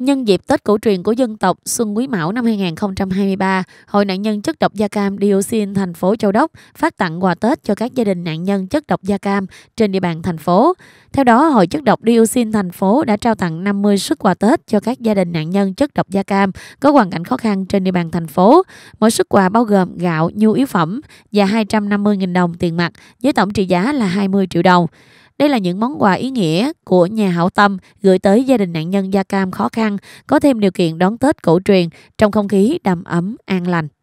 Nhân dịp Tết cổ truyền của dân tộc Xuân Quý Mão năm 2023, Hội nạn nhân chất độc da cam dioxin thành phố Châu Đốc phát tặng quà Tết cho các gia đình nạn nhân chất độc da cam trên địa bàn thành phố. Theo đó, Hội chất độc dioxin thành phố đã trao tặng 50 suất quà Tết cho các gia đình nạn nhân chất độc da cam có hoàn cảnh khó khăn trên địa bàn thành phố. Mỗi suất quà bao gồm gạo, nhu yếu phẩm và 250.000 đồng tiền mặt với tổng trị giá là 20 triệu đồng. Đây là những món quà ý nghĩa của nhà hảo tâm gửi tới gia đình nạn nhân da cam khó khăn, có thêm điều kiện đón Tết cổ truyền trong không khí đầm ấm an lành.